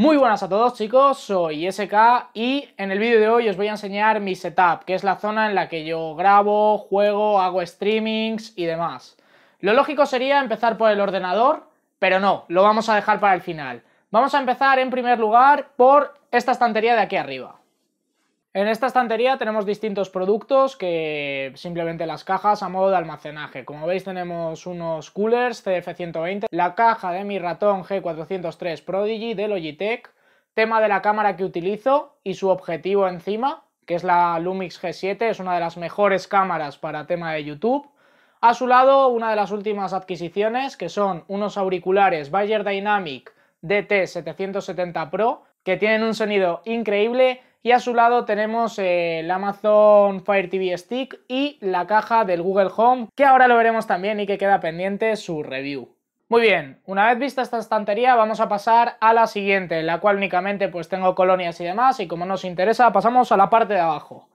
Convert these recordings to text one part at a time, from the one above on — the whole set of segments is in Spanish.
Muy buenas a todos chicos, soy SK y en el vídeo de hoy os voy a enseñar mi setup, que es la zona en la que yo grabo, juego, hago streamings y demás. Lo lógico sería empezar por el ordenador, pero no, lo vamos a dejar para el final. Vamos a empezar en primer lugar por esta estantería de aquí arriba. En esta estantería tenemos distintos productos que simplemente las cajas a modo de almacenaje. Como veis tenemos unos coolers CF120, la caja de mi ratón G403 Prodigy de Logitech, tema de la cámara que utilizo y su objetivo encima, que es la Lumix G7, es una de las mejores cámaras para tema de YouTube. A su lado una de las últimas adquisiciones que son unos auriculares Bayer Dynamic DT770 Pro que tienen un sonido increíble y a su lado tenemos eh, el Amazon Fire TV Stick y la caja del Google Home, que ahora lo veremos también y que queda pendiente su review. Muy bien, una vez vista esta estantería vamos a pasar a la siguiente, en la cual únicamente pues tengo colonias y demás y como nos interesa pasamos a la parte de abajo.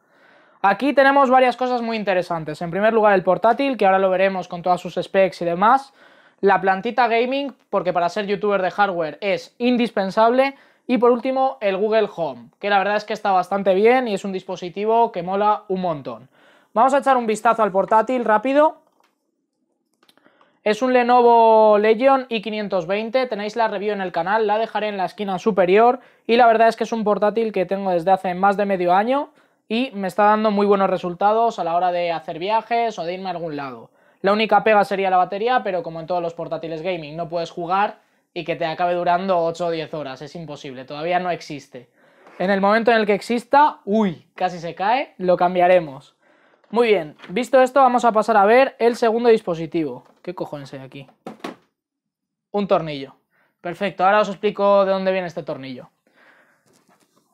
Aquí tenemos varias cosas muy interesantes. En primer lugar el portátil, que ahora lo veremos con todas sus specs y demás. La plantita gaming, porque para ser youtuber de hardware es indispensable. Y por último, el Google Home, que la verdad es que está bastante bien y es un dispositivo que mola un montón. Vamos a echar un vistazo al portátil rápido. Es un Lenovo Legion i520, tenéis la review en el canal, la dejaré en la esquina superior y la verdad es que es un portátil que tengo desde hace más de medio año y me está dando muy buenos resultados a la hora de hacer viajes o de irme a algún lado. La única pega sería la batería, pero como en todos los portátiles gaming no puedes jugar y que te acabe durando 8 o 10 horas. Es imposible, todavía no existe. En el momento en el que exista, uy, casi se cae, lo cambiaremos. Muy bien, visto esto vamos a pasar a ver el segundo dispositivo. ¿Qué cojones hay aquí? Un tornillo. Perfecto, ahora os explico de dónde viene este tornillo.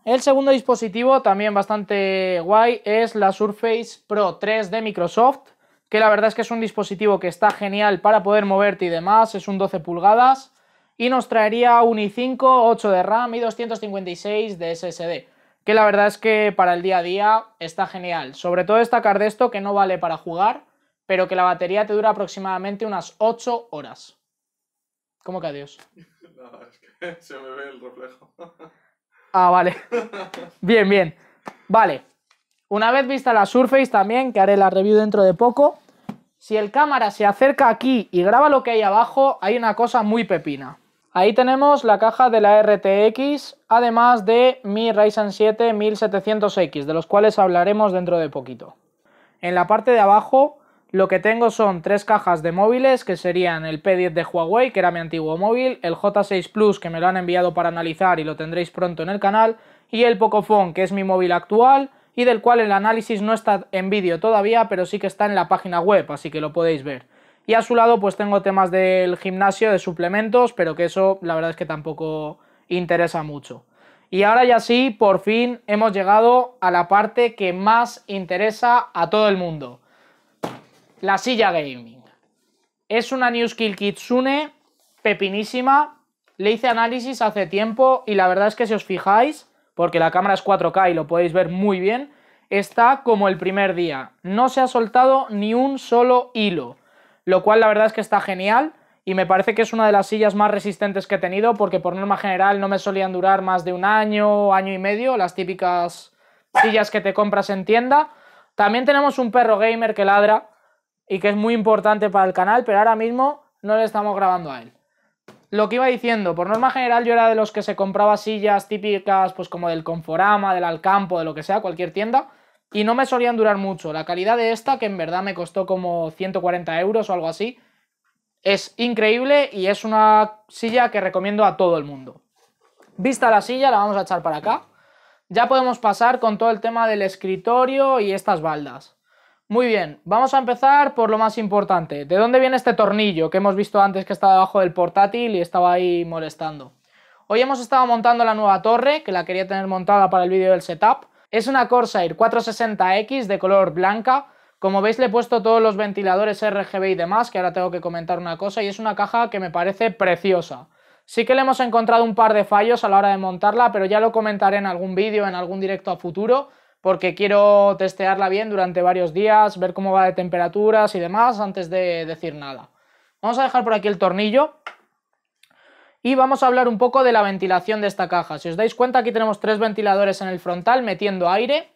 El segundo dispositivo, también bastante guay, es la Surface Pro 3 de Microsoft, que la verdad es que es un dispositivo que está genial para poder moverte y demás, es un 12 pulgadas, y nos traería un i5, 8 de RAM y 256 de SSD, que la verdad es que para el día a día está genial. Sobre todo destacar de esto que no vale para jugar, pero que la batería te dura aproximadamente unas 8 horas. ¿Cómo que adiós? No, es que se me ve el reflejo. ah, vale. Bien, bien. Vale. Una vez vista la Surface también, que haré la review dentro de poco, si el cámara se acerca aquí y graba lo que hay abajo, hay una cosa muy pepina. Ahí tenemos la caja de la RTX, además de mi Ryzen 7 1700X, de los cuales hablaremos dentro de poquito. En la parte de abajo lo que tengo son tres cajas de móviles, que serían el P10 de Huawei, que era mi antiguo móvil, el J6 Plus, que me lo han enviado para analizar y lo tendréis pronto en el canal, y el Pocophone, que es mi móvil actual, y del cual el análisis no está en vídeo todavía, pero sí que está en la página web, así que lo podéis ver. Y a su lado pues tengo temas del gimnasio, de suplementos, pero que eso la verdad es que tampoco interesa mucho. Y ahora ya sí, por fin hemos llegado a la parte que más interesa a todo el mundo. La silla gaming. Es una New Skill Kitsune pepinísima. Le hice análisis hace tiempo y la verdad es que si os fijáis, porque la cámara es 4K y lo podéis ver muy bien, está como el primer día. No se ha soltado ni un solo hilo lo cual la verdad es que está genial y me parece que es una de las sillas más resistentes que he tenido porque por norma general no me solían durar más de un año, año y medio, las típicas sillas que te compras en tienda. También tenemos un perro gamer que ladra y que es muy importante para el canal, pero ahora mismo no le estamos grabando a él. Lo que iba diciendo, por norma general yo era de los que se compraba sillas típicas, pues como del Conforama, del Alcampo, de lo que sea, cualquier tienda, y no me solían durar mucho. La calidad de esta, que en verdad me costó como 140 euros o algo así, es increíble y es una silla que recomiendo a todo el mundo. Vista la silla, la vamos a echar para acá. Ya podemos pasar con todo el tema del escritorio y estas baldas. Muy bien, vamos a empezar por lo más importante. ¿De dónde viene este tornillo que hemos visto antes que estaba debajo del portátil y estaba ahí molestando? Hoy hemos estado montando la nueva torre, que la quería tener montada para el vídeo del setup. Es una Corsair 460X de color blanca. Como veis le he puesto todos los ventiladores RGB y demás, que ahora tengo que comentar una cosa, y es una caja que me parece preciosa. Sí que le hemos encontrado un par de fallos a la hora de montarla, pero ya lo comentaré en algún vídeo, en algún directo a futuro, porque quiero testearla bien durante varios días, ver cómo va de temperaturas y demás antes de decir nada. Vamos a dejar por aquí el tornillo, y vamos a hablar un poco de la ventilación de esta caja. Si os dais cuenta, aquí tenemos tres ventiladores en el frontal metiendo aire,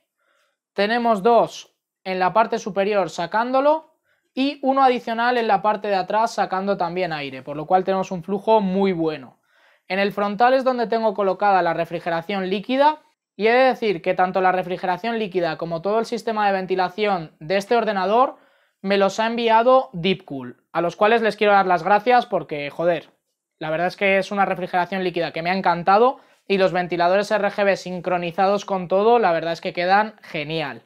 tenemos dos en la parte superior sacándolo y uno adicional en la parte de atrás sacando también aire, por lo cual tenemos un flujo muy bueno. En el frontal es donde tengo colocada la refrigeración líquida y he de decir que tanto la refrigeración líquida como todo el sistema de ventilación de este ordenador me los ha enviado Deepcool, a los cuales les quiero dar las gracias porque, joder, la verdad es que es una refrigeración líquida que me ha encantado y los ventiladores RGB sincronizados con todo, la verdad es que quedan genial.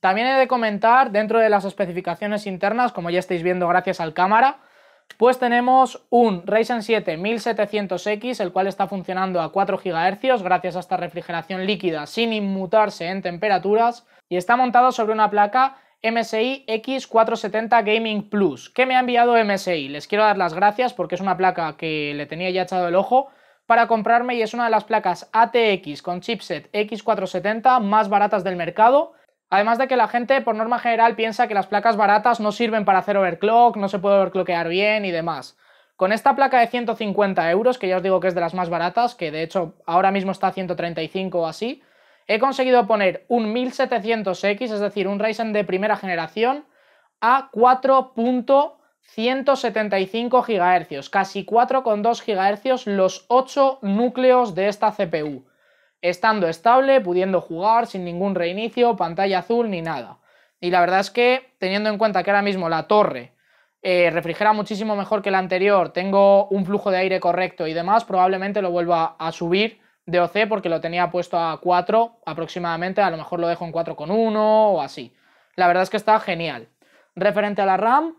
También he de comentar, dentro de las especificaciones internas, como ya estáis viendo gracias al cámara, pues tenemos un Ryzen 7 1700X, el cual está funcionando a 4 GHz gracias a esta refrigeración líquida sin inmutarse en temperaturas y está montado sobre una placa MSI X470 Gaming Plus. que me ha enviado MSI? Les quiero dar las gracias porque es una placa que le tenía ya echado el ojo para comprarme y es una de las placas ATX con chipset X470 más baratas del mercado. Además de que la gente por norma general piensa que las placas baratas no sirven para hacer overclock, no se puede overclockear bien y demás. Con esta placa de 150 euros, que ya os digo que es de las más baratas, que de hecho ahora mismo está a 135 o así, He conseguido poner un 1700X, es decir, un Ryzen de primera generación, a 4.175 GHz, casi 4,2 GHz los 8 núcleos de esta CPU, estando estable, pudiendo jugar sin ningún reinicio, pantalla azul ni nada. Y la verdad es que, teniendo en cuenta que ahora mismo la torre eh, refrigera muchísimo mejor que la anterior, tengo un flujo de aire correcto y demás, probablemente lo vuelva a subir de OC porque lo tenía puesto a 4 aproximadamente, a lo mejor lo dejo en 4,1 o así. La verdad es que está genial. Referente a la RAM,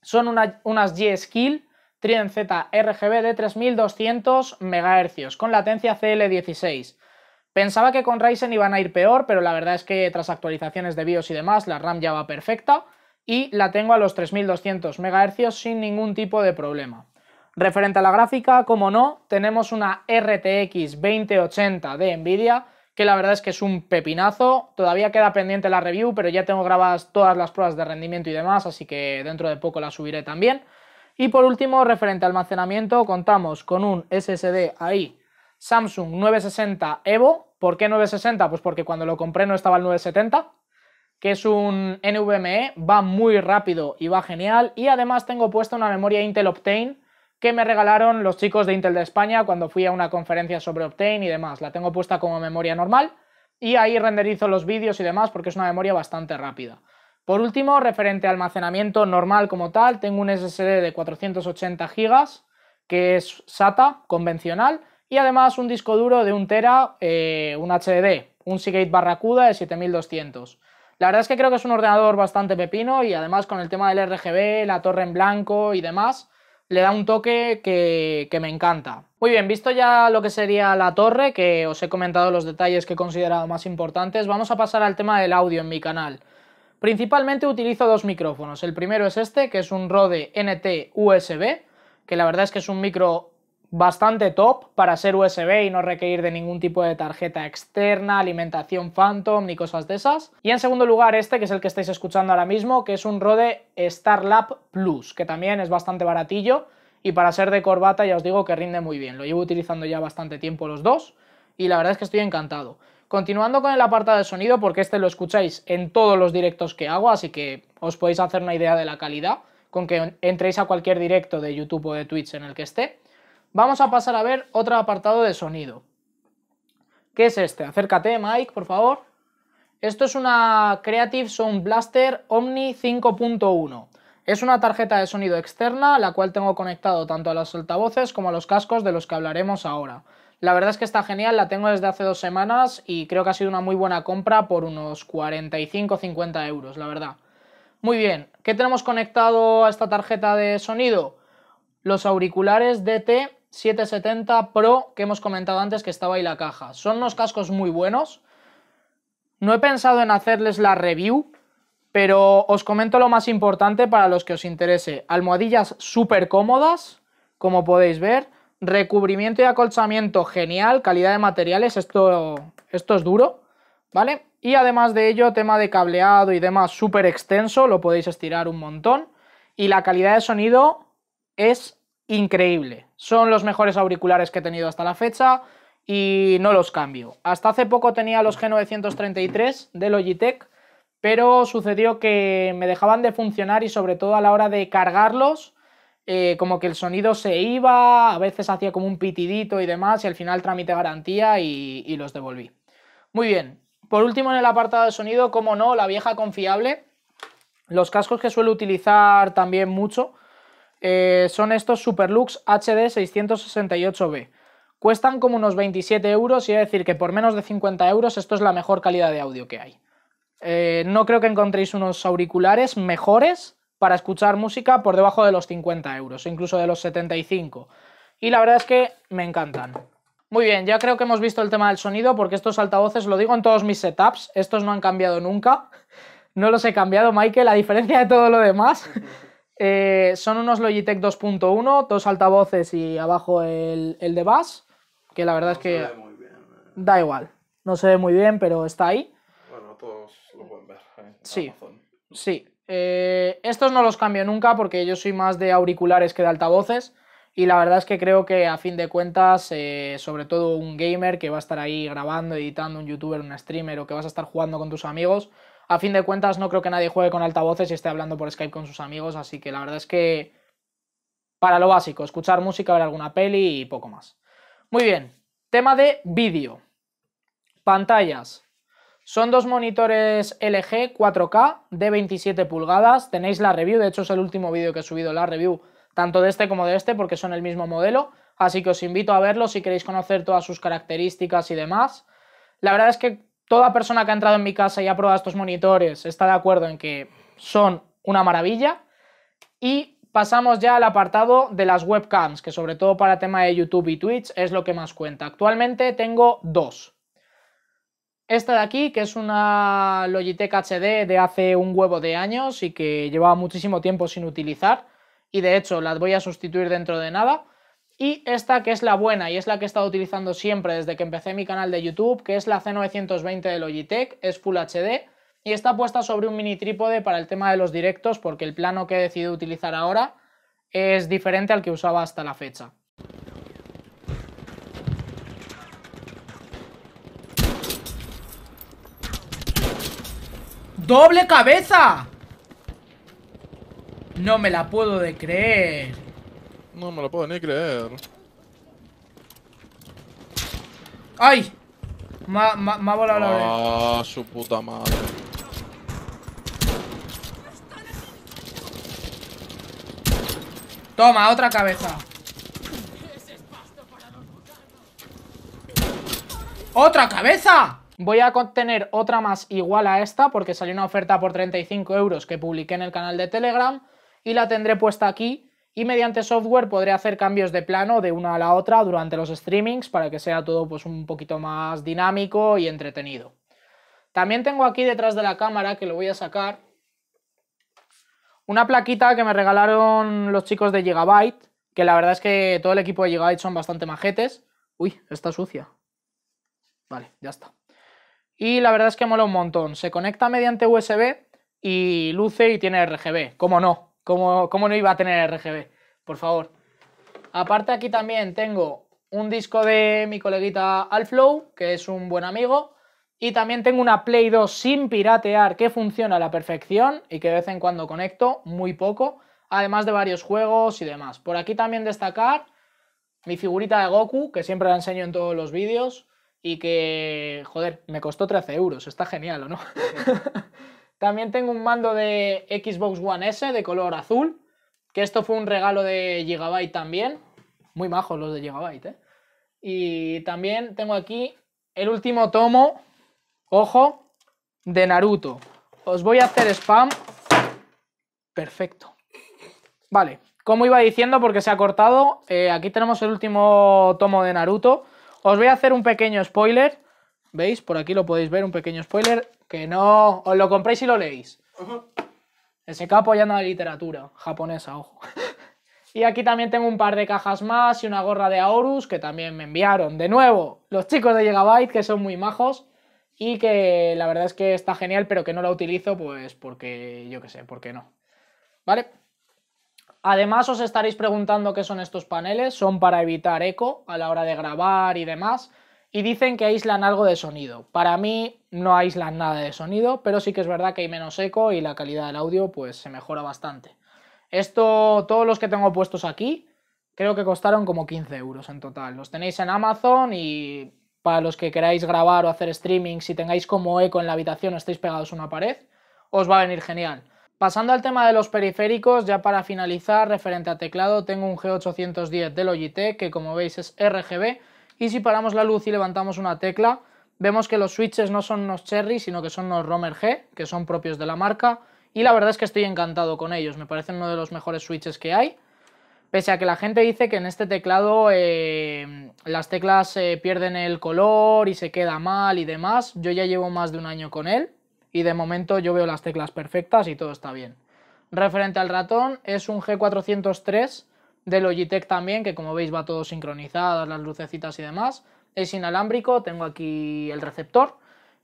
son unas G-Skill Trident Z RGB de 3200 MHz con latencia CL16. Pensaba que con Ryzen iban a ir peor, pero la verdad es que tras actualizaciones de BIOS y demás, la RAM ya va perfecta y la tengo a los 3200 MHz sin ningún tipo de problema. Referente a la gráfica, como no, tenemos una RTX 2080 de Nvidia, que la verdad es que es un pepinazo. Todavía queda pendiente la review, pero ya tengo grabadas todas las pruebas de rendimiento y demás, así que dentro de poco la subiré también. Y por último, referente al almacenamiento, contamos con un SSD ahí, Samsung 960 Evo. ¿Por qué 960? Pues porque cuando lo compré no estaba el 970, que es un NVMe, va muy rápido y va genial. Y además tengo puesta una memoria Intel Optane que me regalaron los chicos de Intel de España cuando fui a una conferencia sobre Optane y demás. La tengo puesta como memoria normal y ahí renderizo los vídeos y demás porque es una memoria bastante rápida. Por último, referente al almacenamiento normal como tal, tengo un SSD de 480 GB que es SATA convencional y además un disco duro de 1 tera, eh, un HDD, un Seagate Barracuda de 7200. La verdad es que creo que es un ordenador bastante pepino y además con el tema del RGB, la torre en blanco y demás, le da un toque que, me encanta. Muy bien, visto ya lo que sería la torre, que os he comentado los detalles que he considerado más importantes, vamos a pasar al tema del audio en mi canal. Principalmente utilizo dos micrófonos, el primero es este, que es un Rode NT USB, que la verdad es que es un micro bastante top para ser USB y no requerir de ningún tipo de tarjeta externa, alimentación Phantom ni cosas de esas. Y en segundo lugar este, que es el que estáis escuchando ahora mismo, que es un Rode Starlab Plus, que también es bastante baratillo y para ser de corbata ya os digo que rinde muy bien. Lo llevo utilizando ya bastante tiempo los dos y la verdad es que estoy encantado. Continuando con el apartado de sonido, porque este lo escucháis en todos los directos que hago, así que os podéis hacer una idea de la calidad con que entréis a cualquier directo de YouTube o de Twitch en el que esté. Vamos a pasar a ver otro apartado de sonido. ¿Qué es este? Acércate, Mike, por favor. Esto es una Creative Sound Blaster Omni 5.1. Es una tarjeta de sonido externa, la cual tengo conectado tanto a los altavoces como a los cascos de los que hablaremos ahora. La verdad es que está genial, la tengo desde hace dos semanas y creo que ha sido una muy buena compra por unos 45-50 euros, la verdad. Muy bien, ¿qué tenemos conectado a esta tarjeta de sonido? Los auriculares DT 770 Pro que hemos comentado antes que estaba ahí la caja. Son unos cascos muy buenos. No he pensado en hacerles la review, pero os comento lo más importante para los que os interese. Almohadillas súper cómodas, como podéis ver. Recubrimiento y acolchamiento genial, calidad de materiales, esto, esto es duro, ¿vale? Y además de ello, tema de cableado y demás súper extenso, lo podéis estirar un montón. Y la calidad de sonido es increíble. Son los mejores auriculares que he tenido hasta la fecha y no los cambio. Hasta hace poco tenía los G933 de Logitech, pero sucedió que me dejaban de funcionar y sobre todo a la hora de cargarlos, eh, como que el sonido se iba, a veces hacía como un pitidito y demás, y al final tramité garantía y, y los devolví. Muy bien, por último en el apartado de sonido, como no, la vieja confiable, los cascos que suelo utilizar también mucho, eh, son estos Superlux HD 668B. Cuestan como unos 27 euros y es decir que por menos de 50 euros esto es la mejor calidad de audio que hay. Eh, no creo que encontréis unos auriculares mejores para escuchar música por debajo de los 50 euros, incluso de los 75. Y la verdad es que me encantan. Muy bien, ya creo que hemos visto el tema del sonido porque estos altavoces, lo digo en todos mis setups, estos no han cambiado nunca. No los he cambiado, Michael, a diferencia de todo lo demás. Eh, son unos Logitech 2.1, dos altavoces y abajo el, de bass, que la verdad es que eh. da igual, no se ve muy bien, pero está ahí. Bueno, todos lo pueden ver. Eh, sí, sí. estos no los cambio nunca porque yo soy más de auriculares que de altavoces y la verdad es que creo que a fin de cuentas, sobre todo un gamer que va a estar ahí grabando, editando, un youtuber, un streamer o que vas a estar jugando con tus amigos, a fin de cuentas no creo que nadie juegue con altavoces y esté hablando por Skype con sus amigos, así que la verdad es que para lo básico, escuchar música, ver alguna peli y poco más. Muy bien, tema de vídeo. Pantallas. Son dos monitores LG 4K de 27 pulgadas. Tenéis la review, de hecho es el último vídeo que he subido la review, tanto de este como de este, porque son el mismo modelo. Así que os invito a verlo si queréis conocer todas sus características y demás. La verdad es que toda persona que ha entrado en mi casa y ha probado estos monitores está de acuerdo en que son una maravilla. Y pasamos ya al apartado de las webcams, que sobre todo para tema de YouTube y Twitch es lo que más cuenta. Actualmente tengo dos. Esta de aquí, que es una Logitech HD de hace un huevo de años y que llevaba muchísimo tiempo sin utilizar, y de hecho las voy a sustituir dentro de nada. Y esta que es la buena y es la que he estado utilizando siempre desde que empecé mi canal de YouTube, que es la C920 de Logitech, es Full HD y está puesta sobre un mini trípode para el tema de los directos porque el plano que he decidido utilizar ahora es diferente al que usaba hasta la fecha. ¡Doble cabeza! No me la puedo de creer. No me lo puedo ni creer. ¡Ay! Me ha, volado la Ah, su puta madre. Toma, otra cabeza. ¡Otra cabeza! Voy a tener otra más igual a esta porque salió una oferta por 35 euros que publiqué en el canal de Telegram y la tendré puesta aquí y mediante software podré hacer cambios de plano de una a la otra durante los streamings para que sea todo pues, un poquito más dinámico y entretenido. También tengo aquí detrás de la cámara, que lo voy a sacar, una plaquita que me regalaron los chicos de Gigabyte, que la verdad es que todo el equipo de Gigabyte son bastante majetes. Uy, está sucia. Vale, ya está. Y la verdad es que mola un montón. Se conecta mediante USB y luce y tiene RGB. ¿Cómo no? ¿Cómo, no iba a tener RGB? Por favor. Aparte aquí también tengo un disco de mi coleguita Alflow, que es un buen amigo. Y también tengo una Play 2 sin piratear que funciona a la perfección y que de vez en cuando conecto, muy poco. Además de varios juegos y demás. Por aquí también destacar mi figurita de Goku, que siempre la enseño en todos los vídeos. Y que, joder, me costó 13 euros. Está genial, ¿o no? También tengo un mando de Xbox One S de color azul, que esto fue un regalo de Gigabyte también. Muy majos los de Gigabyte, ¿eh? Y también tengo aquí el último tomo, ojo, de Naruto. Os voy a hacer spam. Perfecto. Vale, como iba diciendo, porque se ha cortado, eh, aquí tenemos el último tomo de Naruto. Os voy a hacer un pequeño spoiler. ¿Veis? Por aquí lo podéis ver, un pequeño spoiler. Que no, os lo compréis y lo leéis. Ese capo ya no de literatura, japonesa, ojo. y aquí también tengo un par de cajas más y una gorra de Aorus que también me enviaron. De nuevo, los chicos de Gigabyte que son muy majos y que la verdad es que está genial, pero que no la utilizo pues porque yo qué sé, porque no. ¿Vale? Además os estaréis preguntando qué son estos paneles, son para evitar eco a la hora de grabar y demás y dicen que aíslan algo de sonido. Para mí no aíslan nada de sonido, pero sí que es verdad que hay menos eco y la calidad del audio pues se mejora bastante. Esto, todos los que tengo puestos aquí, creo que costaron como 15 euros en total. Los tenéis en Amazon y para los que queráis grabar o hacer streaming, si tengáis como eco en la habitación o estáis pegados a una pared, os va a venir genial. Pasando al tema de los periféricos, ya para finalizar, referente a teclado, tengo un G810 de Logitech que como veis es RGB, y si paramos la luz y levantamos una tecla, vemos que los switches no son unos Cherry, sino que son unos Romer G, que son propios de la marca. Y la verdad es que estoy encantado con ellos, me parecen uno de los mejores switches que hay. Pese a que la gente dice que en este teclado eh, las teclas eh, pierden el color y se queda mal y demás, yo ya llevo más de un año con él y de momento yo veo las teclas perfectas y todo está bien. Referente al ratón, es un G403 de Logitech también, que como veis va todo sincronizado, las lucecitas y demás. Es inalámbrico, tengo aquí el receptor.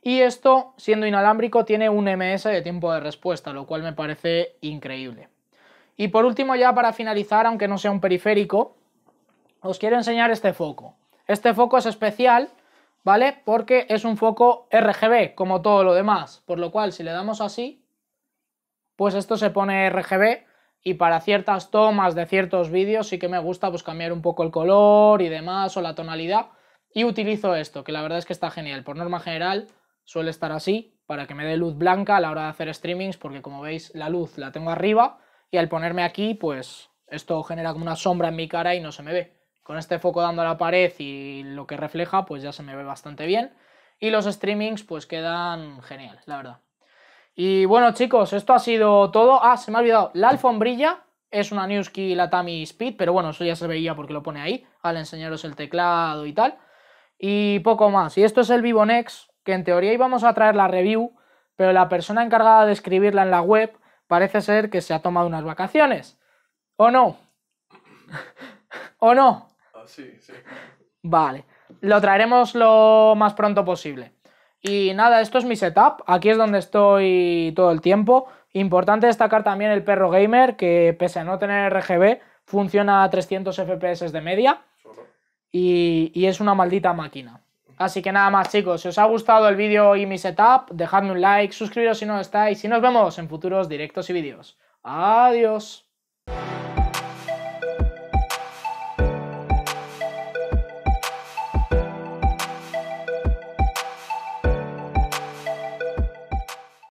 Y esto, siendo inalámbrico, tiene un MS de tiempo de respuesta, lo cual me parece increíble. Y por último, ya para finalizar, aunque no sea un periférico, os quiero enseñar este foco. Este foco es especial, ¿vale? Porque es un foco RGB, como todo lo demás. Por lo cual, si le damos así, pues esto se pone RGB, y para ciertas tomas de ciertos vídeos sí que me gusta pues cambiar un poco el color y demás o la tonalidad y utilizo esto, que la verdad es que está genial. Por norma general suele estar así para que me dé luz blanca a la hora de hacer streamings porque como veis la luz la tengo arriba y al ponerme aquí pues esto genera como una sombra en mi cara y no se me ve. Con este foco dando a la pared y lo que refleja pues ya se me ve bastante bien y los streamings pues quedan genial, la verdad. Y bueno, chicos, esto ha sido todo. Ah, se me ha olvidado. La alfombrilla es una Newski Latami Speed, pero bueno, eso ya se veía porque lo pone ahí, al enseñaros el teclado y tal. Y poco más. Y esto es el Vivonex, que en teoría íbamos a traer la review, pero la persona encargada de escribirla en la web parece ser que se ha tomado unas vacaciones. ¿O no? ¿O no? Ah, sí, sí. Vale. Lo traeremos lo más pronto posible. Y nada, esto es mi setup, aquí es donde estoy todo el tiempo. Importante destacar también el perro gamer, que pese a no tener RGB, funciona a 300 FPS de media y, es una maldita máquina. Así que nada más chicos, si os ha gustado el vídeo y mi setup, dejadme un like, suscribiros si no estáis y nos vemos en futuros directos y vídeos. Adiós.